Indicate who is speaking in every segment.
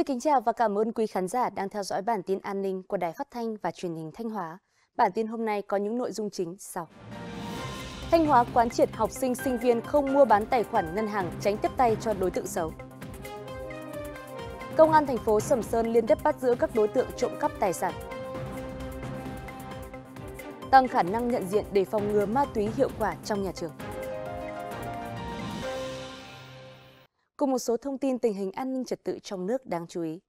Speaker 1: Xin kính chào và cảm ơn quý khán giả đang theo dõi bản tin an ninh của Đài Phát thanh và Truyền hình Thanh Hóa. Bản tin hôm nay có những nội dung chính sau. Thanh Hóa quán triệt học sinh sinh viên không mua bán tài khoản ngân hàng tránh tiếp tay cho đối tượng xấu. Công an thành phố Sầm Sơn liên tiếp bắt giữ các đối tượng trộm cắp tài sản. Tăng khả năng nhận diện để phòng ngừa ma túy hiệu quả trong nhà trường. cùng một số thông tin tình hình an ninh trật tự trong nước đáng chú ý.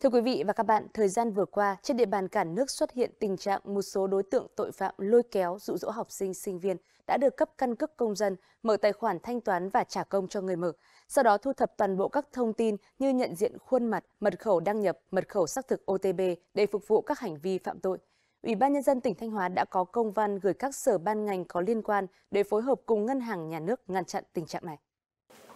Speaker 1: Thưa quý vị và các bạn, thời gian vừa qua, trên địa bàn cả nước xuất hiện tình trạng một số đối tượng tội phạm lôi kéo, dụ dỗ học sinh, sinh viên đã được cấp căn cước công dân, mở tài khoản thanh toán và trả công cho người mở. Sau đó thu thập toàn bộ các thông tin như nhận diện khuôn mặt, mật khẩu đăng nhập, mật khẩu xác thực OTP để phục vụ các hành vi phạm tội. Ủy ban Nhân dân tỉnh Thanh Hóa đã có công văn gửi các sở ban ngành có liên quan để phối hợp cùng Ngân hàng Nhà nước ngăn chặn tình trạng này.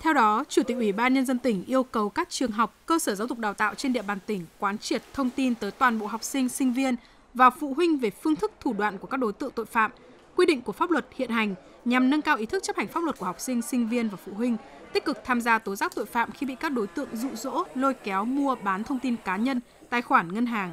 Speaker 2: Theo đó, Chủ tịch Ủy ban Nhân dân tỉnh yêu cầu các trường học, cơ sở giáo dục đào tạo trên địa bàn tỉnh quán triệt thông tin tới toàn bộ học sinh, sinh viên và phụ huynh về phương thức thủ đoạn của các đối tượng tội phạm, quy định của pháp luật hiện hành nhằm nâng cao ý thức chấp hành pháp luật của học sinh, sinh viên và phụ huynh, tích cực tham gia tố giác tội phạm khi bị các đối tượng dụ dỗ, lôi kéo mua bán thông tin cá nhân, tài khoản ngân hàng,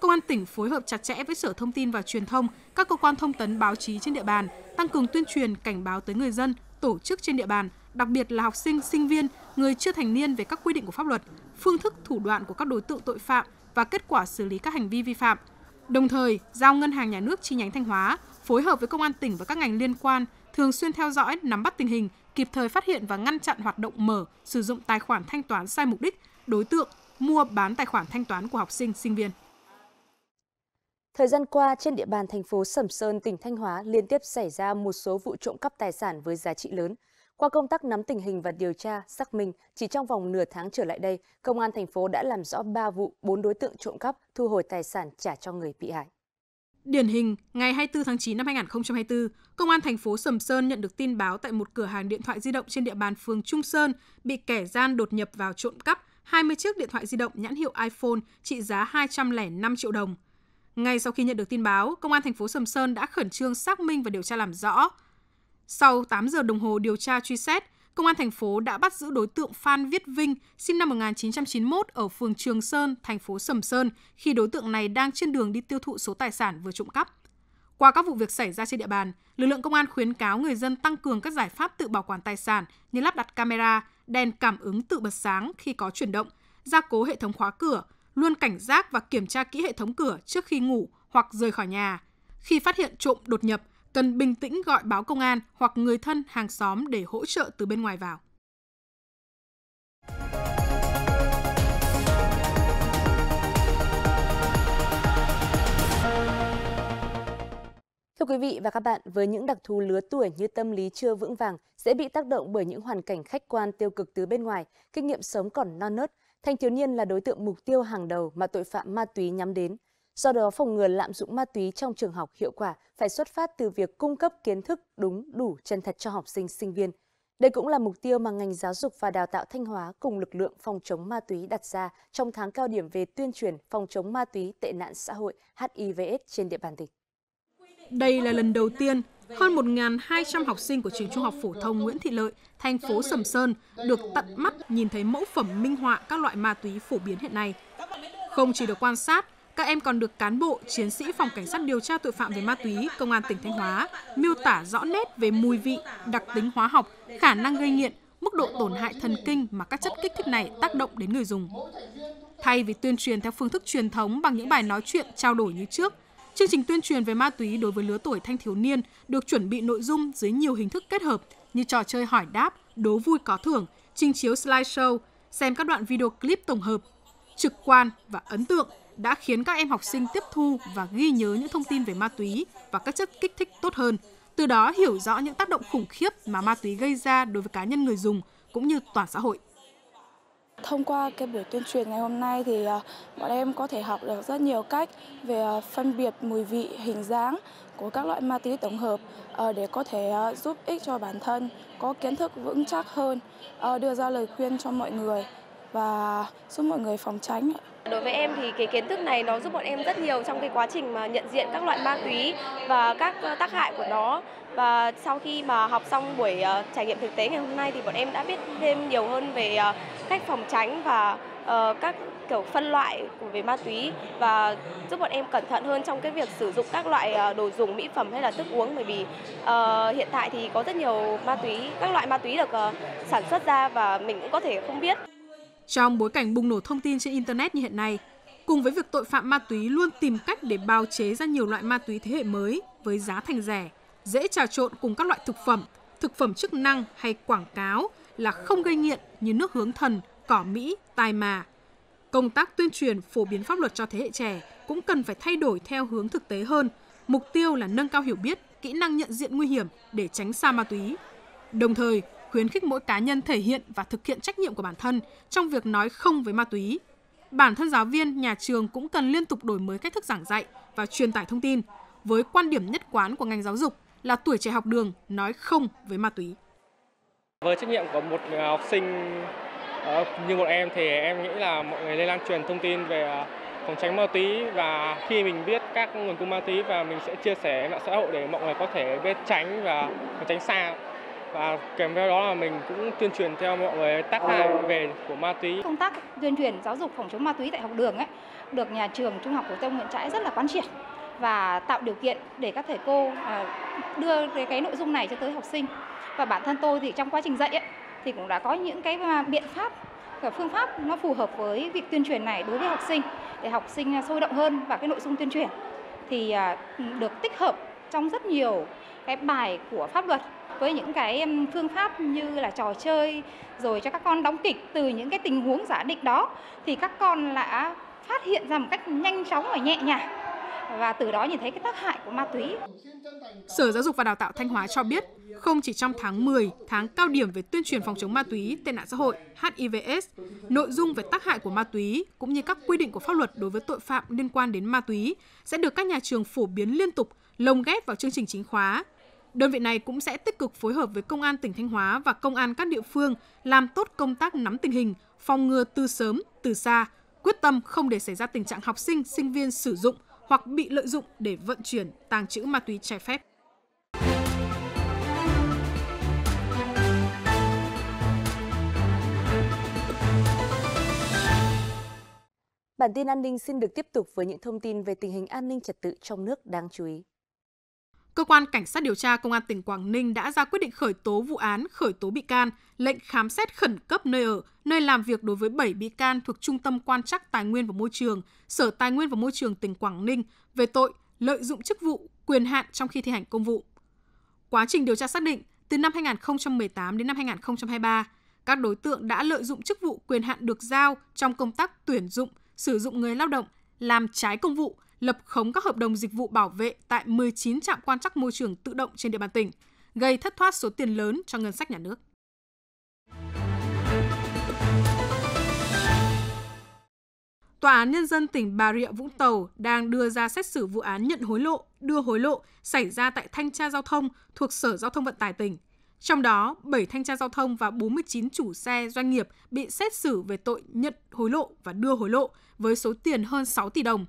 Speaker 2: Công an tỉnh phối hợp chặt chẽ với Sở Thông tin và Truyền thông, các cơ quan thông tấn báo chí trên địa bàn, tăng cường tuyên truyền cảnh báo tới người dân, tổ chức trên địa bàn, đặc biệt là học sinh, sinh viên, người chưa thành niên về các quy định của pháp luật, phương thức thủ đoạn của các đối tượng tội phạm và kết quả xử lý các hành vi vi phạm. Đồng thời, giao Ngân hàng Nhà nước chi nhánh Thanh Hóa phối hợp với công an tỉnh và các ngành liên quan thường xuyên theo dõi, nắm bắt tình hình, kịp thời phát hiện và ngăn chặn hoạt động mở, sử dụng tài khoản thanh toán sai mục đích, đối tượng mua bán tài khoản thanh toán của học sinh, sinh viên.
Speaker 1: Thời gian qua, trên địa bàn thành phố Sầm Sơn, tỉnh Thanh Hóa liên tiếp xảy ra một số vụ trộm cắp tài sản với giá trị lớn. Qua công tác nắm tình hình và điều tra, xác minh, chỉ trong vòng nửa tháng trở lại đây, Công an thành phố đã làm rõ 3 vụ 4 đối tượng trộm cắp, thu hồi tài sản trả cho người bị hại.
Speaker 2: Điển hình, ngày 24 tháng 9 năm 2024, Công an thành phố Sầm Sơn nhận được tin báo tại một cửa hàng điện thoại di động trên địa bàn phường Trung Sơn bị kẻ gian đột nhập vào trộm cắp 20 chiếc điện thoại di động nhãn hiệu iPhone trị giá 205 triệu đồng. Ngay sau khi nhận được tin báo, công an thành phố Sầm Sơn đã khẩn trương xác minh và điều tra làm rõ. Sau 8 giờ đồng hồ điều tra truy xét, công an thành phố đã bắt giữ đối tượng Phan Viết Vinh, sinh năm 1991 ở phường Trường Sơn, thành phố Sầm Sơn, khi đối tượng này đang trên đường đi tiêu thụ số tài sản vừa trộm cắp. Qua các vụ việc xảy ra trên địa bàn, lực lượng công an khuyến cáo người dân tăng cường các giải pháp tự bảo quản tài sản như lắp đặt camera, đèn cảm ứng tự bật sáng khi có chuyển động, gia cố hệ thống khóa cửa, luôn cảnh giác và kiểm tra kỹ hệ thống cửa trước khi ngủ hoặc rời khỏi nhà. Khi phát hiện trộm đột nhập, cần bình tĩnh gọi báo công an hoặc người thân hàng xóm để hỗ trợ từ bên ngoài vào.
Speaker 1: Thưa quý vị và các bạn, với những đặc thù lứa tuổi như tâm lý chưa vững vàng, sẽ bị tác động bởi những hoàn cảnh khách quan tiêu cực từ bên ngoài, kinh nghiệm sống còn non nớt, thanh thiếu niên là đối tượng mục tiêu hàng đầu mà tội phạm ma túy nhắm đến. Do đó, phòng ngừa lạm dụng ma túy trong trường học hiệu quả phải xuất phát từ việc cung cấp kiến thức đúng, đủ, chân thật cho học sinh, sinh viên. Đây cũng là mục tiêu mà ngành giáo dục và đào tạo Thanh Hóa cùng lực lượng phòng chống ma túy đặt ra trong tháng cao điểm về tuyên truyền phòng chống ma túy tệ nạn xã hội HIVS trên địa bàn tỉnh.
Speaker 2: Đây là lần đầu tiên hơn 1.200 học sinh của trường trung học phổ thông Nguyễn Thị Lợi, thành phố Sầm Sơn được tận mắt nhìn thấy mẫu phẩm minh họa các loại ma túy phổ biến hiện nay. Không chỉ được quan sát, các em còn được cán bộ, chiến sĩ phòng cảnh sát điều tra tội phạm về ma túy, công an tỉnh Thanh Hóa miêu tả rõ nét về mùi vị, đặc tính hóa học, khả năng gây nghiện, mức độ tổn hại thần kinh mà các chất kích thích này tác động đến người dùng. Thay vì tuyên truyền theo phương thức truyền thống bằng những bài nói chuyện, trao đổi như trước, Chương trình tuyên truyền về ma túy đối với lứa tuổi thanh thiếu niên được chuẩn bị nội dung dưới nhiều hình thức kết hợp như trò chơi hỏi đáp, đố vui có thưởng, trình chiếu slideshow, xem các đoạn video clip tổng hợp, trực quan và ấn tượng đã khiến các em học sinh tiếp thu và ghi nhớ những thông tin về ma túy và các chất kích thích tốt hơn, từ đó hiểu rõ những tác động khủng khiếp mà ma túy gây ra đối với cá nhân người dùng cũng như toàn xã hội. Thông qua cái buổi tuyên truyền ngày hôm nay thì à, bọn em có thể học được rất nhiều cách về à, phân biệt mùi vị, hình dáng của các loại ma túy tổng hợp ờ, để có thể à, giúp ích cho bản thân, có kiến thức vững chắc hơn, ờ, đưa ra lời khuyên cho mọi người và giúp mọi người phòng tránh.
Speaker 1: Đối với em thì cái kiến thức này nó giúp bọn em rất nhiều trong cái quá trình mà nhận diện các loại ma túy và các ờ, tác hại của nó. Và sau khi mà học xong buổi ờ, trải nghiệm thực tế ngày hôm nay thì bọn em đã biết thêm nhiều hơn về ờ, cách phòng tránh và các kiểu phân loại về ma túy và giúp bọn em cẩn thận hơn trong cái việc sử dụng các loại đồ dùng mỹ phẩm hay là thức uống bởi vì uh, hiện tại thì có rất nhiều ma túy các loại ma túy được uh, sản xuất ra và mình cũng có thể không biết
Speaker 2: trong bối cảnh bùng nổ thông tin trên Internet như hiện nay, cùng với việc tội phạm ma túy luôn tìm cách để bào chế ra nhiều loại ma túy thế hệ mới với giá thành rẻ, dễ trà trộn cùng các loại thực phẩm, thực phẩm chức năng hay quảng cáo là không gây nghiện như nước hướng thần, cỏ Mỹ, tai mà. Công tác tuyên truyền phổ biến pháp luật cho thế hệ trẻ cũng cần phải thay đổi theo hướng thực tế hơn, mục tiêu là nâng cao hiểu biết, kỹ năng nhận diện nguy hiểm để tránh xa ma túy. Đồng thời, khuyến khích mỗi cá nhân thể hiện và thực hiện trách nhiệm của bản thân trong việc nói không với ma túy. Bản thân giáo viên, nhà trường cũng cần liên tục đổi mới cách thức giảng dạy và truyền tải thông tin với quan điểm nhất quán của ngành giáo dục là tuổi trẻ học đường nói không với ma túy. Với trách nhiệm của một học sinh ờ, như một em thì em nghĩ là mọi người nên lan truyền thông tin về ờ, phòng tránh ma túy và khi mình biết các nguồn cung ma túy và mình sẽ chia sẻ mạng xã hội để mọi người có thể biết tránh và tránh xa
Speaker 1: và kèm theo đó là mình cũng tuyên truyền theo mọi người tác hại ờ. về của ma túy. Công
Speaker 2: tác tuyên truyền giáo dục phòng chống ma túy tại học đường ấy được nhà trường Trung học phổ thông Nguyễn Trãi rất là quan triệt và tạo điều kiện để các thầy cô ờ, đưa cái, cái nội dung này cho tới học sinh. Và bản thân tôi thì trong quá trình dạy ấy, thì cũng đã có những cái à, biện pháp và phương pháp nó phù hợp với việc tuyên truyền này đối với học sinh để học sinh à, sôi động hơn và cái nội dung tuyên truyền thì à, được tích hợp trong rất nhiều cái bài của pháp luật với những cái phương pháp như là trò chơi rồi cho các con đóng kịch từ những cái tình huống giả định đó thì các con đã phát hiện ra một cách nhanh chóng và nhẹ nhàng và từ đó nhìn thấy cái tác hại của ma túy. Sở Giáo dục và Đào tạo Thanh Hóa cho biết, không chỉ trong tháng 10, tháng cao điểm về tuyên truyền phòng chống ma túy, tệ nạn xã hội, HIVS, nội dung về tác hại của ma túy cũng như các quy định của pháp luật đối với tội phạm liên quan đến ma túy sẽ được các nhà trường phổ biến liên tục, lồng ghép vào chương trình chính khóa Đơn vị này cũng sẽ tích cực phối hợp với Công an tỉnh Thanh Hóa và Công an các địa phương làm tốt công tác nắm tình hình, phòng ngừa từ sớm, từ xa, quyết tâm không để xảy ra tình trạng học sinh, sinh viên sử dụng hoặc bị lợi dụng để vận chuyển, tàng trữ ma túy trái phép.
Speaker 1: Bản tin an ninh xin được tiếp tục với những thông tin về tình hình an ninh trật tự trong nước đáng chú ý.
Speaker 2: Cơ quan Cảnh sát điều tra Công an tỉnh Quảng Ninh đã ra quyết định khởi tố vụ án, khởi tố bị can, lệnh khám xét khẩn cấp nơi ở, nơi làm việc đối với 7 bị can thuộc Trung tâm Quan trắc Tài nguyên và Môi trường, Sở Tài nguyên và Môi trường tỉnh Quảng Ninh về tội lợi dụng chức vụ, quyền hạn trong khi thi hành công vụ. Quá trình điều tra xác định, từ năm 2018 đến năm 2023, các đối tượng đã lợi dụng chức vụ quyền hạn được giao trong công tác tuyển dụng, sử dụng người lao động làm trái công vụ lập khống các hợp đồng dịch vụ bảo vệ tại 19 trạm quan trắc môi trường tự động trên địa bàn tỉnh, gây thất thoát số tiền lớn cho ngân sách nhà nước. Tòa án Nhân dân tỉnh Bà Rịa Vũng Tàu đang đưa ra xét xử vụ án nhận hối lộ, đưa hối lộ xảy ra tại thanh tra giao thông thuộc Sở Giao thông Vận tải tỉnh. Trong đó, 7 thanh tra giao thông và 49 chủ xe doanh nghiệp bị xét xử về tội nhận hối lộ và đưa hối lộ với số tiền hơn 6 tỷ đồng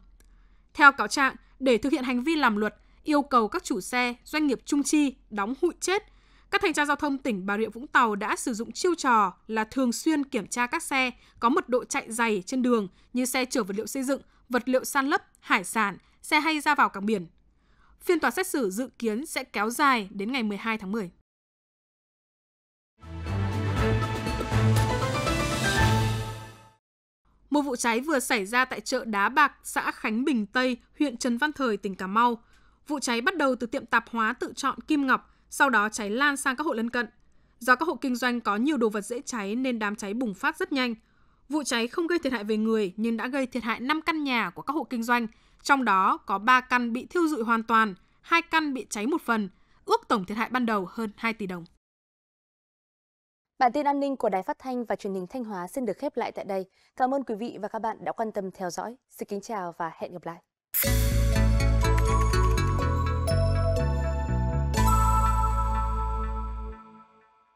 Speaker 2: theo cáo trạng, để thực hiện hành vi làm luật, yêu cầu các chủ xe, doanh nghiệp trung chi đóng hụi chết, các thanh tra giao thông tỉnh Bà Rịa Vũng Tàu đã sử dụng chiêu trò là thường xuyên kiểm tra các xe có mật độ chạy dày trên đường như xe chở vật liệu xây dựng, vật liệu san lấp, hải sản, xe hay ra vào cảng biển. Phiên tòa xét xử dự kiến sẽ kéo dài đến ngày 12 tháng 10. Một vụ cháy vừa xảy ra tại chợ Đá Bạc, xã Khánh Bình Tây, huyện Trần Văn Thời, tỉnh Cà Mau. Vụ cháy bắt đầu từ tiệm tạp hóa tự chọn Kim Ngọc, sau đó cháy lan sang các hộ lân cận. Do các hộ kinh doanh có nhiều đồ vật dễ cháy nên đám cháy bùng phát rất nhanh. Vụ cháy không gây thiệt hại về người nhưng đã gây thiệt hại 5 căn nhà của các hộ kinh doanh, trong đó có 3 căn bị thiêu rụi hoàn toàn, 2 căn bị cháy một phần, ước tổng thiệt hại ban đầu hơn 2 tỷ đồng.
Speaker 1: Bản tin an ninh của Đài Phát thanh và Truyền hình Thanh Hóa xin được khép lại tại đây. Cảm ơn quý vị và các bạn đã quan tâm theo dõi. Xin kính chào và hẹn gặp lại.